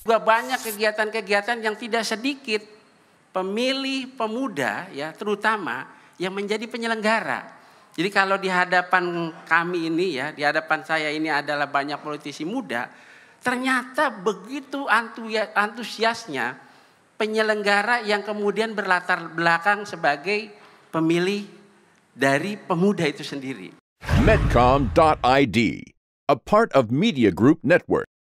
Juga banyak kegiatan-kegiatan yang tidak sedikit pemilih pemuda ya terutama yang menjadi penyelenggara. Jadi kalau di hadapan kami ini ya, di hadapan saya ini adalah banyak politisi muda, ternyata begitu antusiasnya penyelenggara yang kemudian berlatar belakang sebagai pemilih dari pemuda itu sendiri. Medcom.id, a part of Media Group Network.